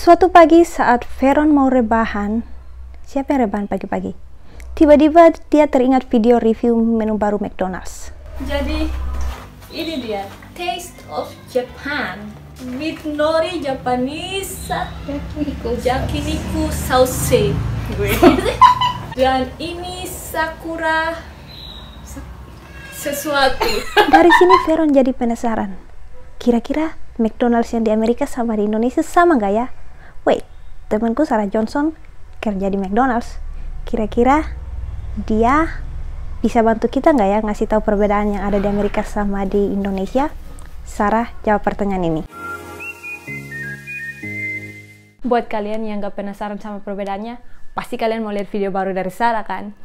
Suatu pagi saat Veron mau rebahan, siapa yang rebahan pagi-pagi? Tiba-tiba dia teringat video review menu baru McDonald's. Jadi ini dia, Taste of Japan with nori Japanese yakiniku Sauce Dan ini sakura sesuatu. Dari sini Veron jadi penasaran. Kira-kira McDonald's yang di Amerika sama di Indonesia sama nggak ya? wait, temanku Sarah Johnson kerja di McDonald's. Kira-kira dia bisa bantu kita nggak ya ngasih tahu perbedaan yang ada di Amerika sama di Indonesia? Sarah jawab pertanyaan ini. Buat kalian yang nggak penasaran sama perbedaannya, pasti kalian mau lihat video baru dari Sarah kan?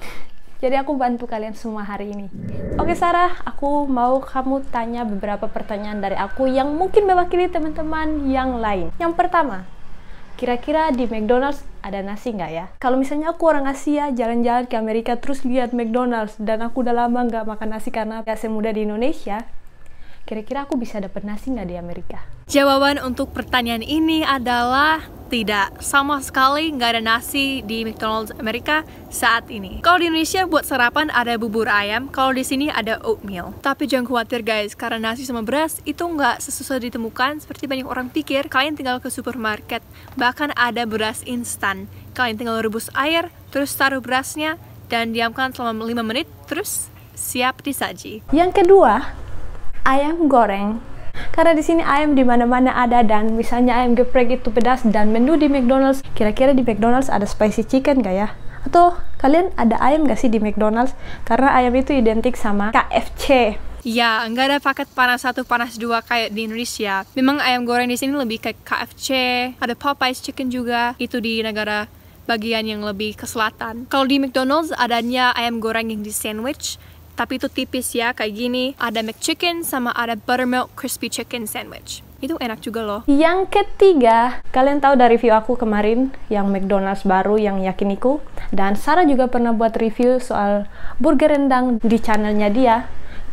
Jadi aku bantu kalian semua hari ini. Oke Sarah, aku mau kamu tanya beberapa pertanyaan dari aku yang mungkin mewakili teman-teman yang lain. Yang pertama, kira-kira di McDonald's ada nasi nggak ya? Kalau misalnya aku orang Asia, jalan-jalan ke Amerika terus lihat McDonald's dan aku udah lama nggak makan nasi karena gak semudah di Indonesia, kira-kira aku bisa dapat nasi nggak di Amerika? Jawaban untuk pertanyaan ini adalah tidak sama sekali nggak ada nasi di McDonald's Amerika saat ini. Kalau di Indonesia buat sarapan ada bubur ayam, kalau di sini ada oatmeal. Tapi jangan khawatir guys, karena nasi sama beras itu nggak sesusah ditemukan seperti banyak orang pikir. Kalian tinggal ke supermarket, bahkan ada beras instan. Kalian tinggal rebus air, terus taruh berasnya, dan diamkan selama 5 menit, terus siap disaji. Yang kedua, ayam goreng. Karena di sini ayam di mana-mana ada dan misalnya ayam geprek itu pedas dan menu di McDonald's, kira-kira di McDonald's ada spicy chicken gak ya? Atau kalian ada ayam gak sih di McDonald's? Karena ayam itu identik sama KFC. Ya, nggak ada paket panas satu, panas dua kayak di Indonesia. Memang ayam goreng di sini lebih kayak KFC, ada Popeyes chicken juga, itu di negara bagian yang lebih ke selatan. Kalau di McDonald's adanya ayam goreng yang di sandwich, tapi itu tipis ya kayak gini ada McChicken sama ada buttermilk crispy chicken sandwich itu enak juga loh yang ketiga kalian tahu dari review aku kemarin yang McDonald's baru yang yakiniku dan Sarah juga pernah buat review soal burger rendang di channelnya dia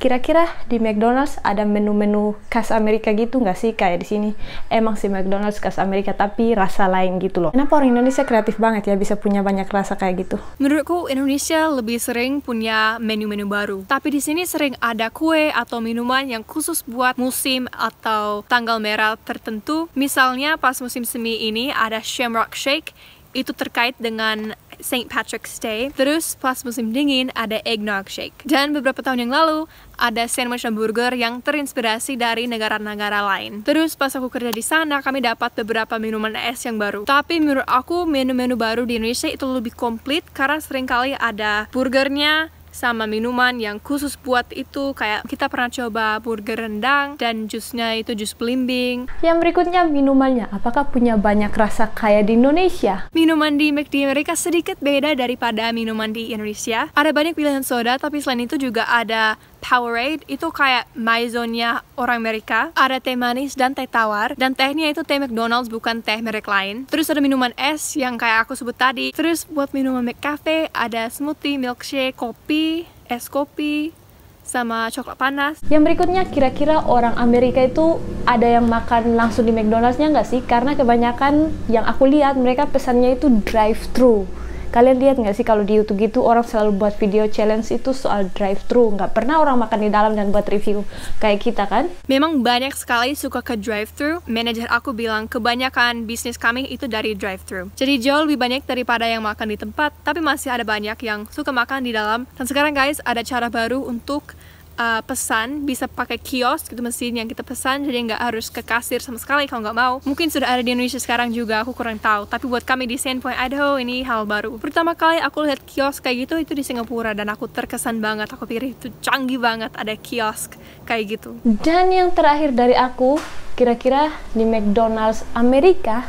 kira-kira di McDonald's ada menu-menu khas Amerika gitu nggak sih kayak di sini emang sih McDonald's khas Amerika tapi rasa lain gitu loh kenapa orang Indonesia kreatif banget ya bisa punya banyak rasa kayak gitu menurutku Indonesia lebih sering punya menu-menu baru tapi di sini sering ada kue atau minuman yang khusus buat musim atau tanggal merah tertentu misalnya pas musim semi ini ada Shamrock Shake itu terkait dengan St. Patrick's Day. Terus pas musim dingin ada eggnog shake. Dan beberapa tahun yang lalu ada sandwich burger yang terinspirasi dari negara-negara lain. Terus pas aku kerja di sana kami dapat beberapa minuman es yang baru. Tapi menurut aku menu-menu baru di Indonesia itu lebih komplit karena seringkali ada burgernya, sama minuman yang khusus buat itu kayak kita pernah coba burger rendang dan jusnya itu jus belimbing yang berikutnya minumannya apakah punya banyak rasa kayak di Indonesia? minuman di McD Amerika sedikit beda daripada minuman di Indonesia ada banyak pilihan soda tapi selain itu juga ada Powerade itu kayak maizonya orang Amerika. Ada teh manis dan teh tawar. Dan tehnya itu teh McDonald's bukan teh merek lain. Terus ada minuman es yang kayak aku sebut tadi. Terus buat minuman McCafe ada smoothie, milkshake, kopi, es kopi, sama coklat panas. Yang berikutnya, kira-kira orang Amerika itu ada yang makan langsung di McDonald's-nya nggak sih? Karena kebanyakan yang aku lihat mereka pesannya itu drive-thru kalian lihat nggak sih kalau di YouTube gitu orang selalu buat video challenge itu soal drive thru nggak pernah orang makan di dalam dan buat review kayak kita kan memang banyak sekali suka ke drive thru manajer aku bilang kebanyakan bisnis kami itu dari drive thru jadi jauh lebih banyak daripada yang makan di tempat tapi masih ada banyak yang suka makan di dalam dan sekarang guys ada cara baru untuk uh, pesan bisa pakai kios gitu mesin yang kita pesan jadi nggak harus ke kasir sama sekali kalau nggak mau mungkin sudah ada di Indonesia sekarang juga aku kurang tahu tapi buat kami di Sandpoint Idaho ini hal baru pertama kali aku lihat kios kayak gitu itu di Singapura dan aku terkesan banget aku pikir itu canggih banget ada kios kayak gitu dan yang terakhir dari aku kira-kira di McDonald's Amerika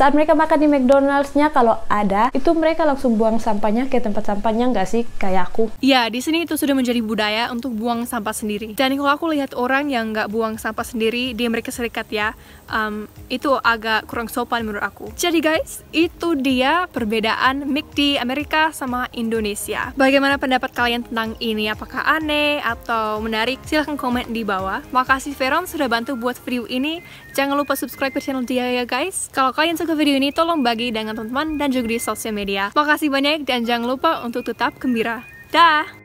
saat mereka makan di McDonald's-nya kalau ada, itu mereka langsung buang sampahnya ke tempat sampahnya nggak sih kayak aku? Ya, di sini itu sudah menjadi budaya untuk buang sampah sendiri. Dan kalau aku lihat orang yang nggak buang sampah sendiri di Amerika Serikat ya, um, itu agak kurang sopan menurut aku. Jadi guys, itu dia perbedaan di Amerika sama Indonesia. Bagaimana pendapat kalian tentang ini? Apakah aneh atau menarik? Silahkan komen di bawah. Makasih Veron sudah bantu buat video ini. Jangan lupa subscribe ke channel dia ya guys. Kalau kalian suka ke video ini tolong bagi dengan teman-teman dan juga di sosial media. Makasih banyak dan jangan lupa untuk tetap gembira. Dah!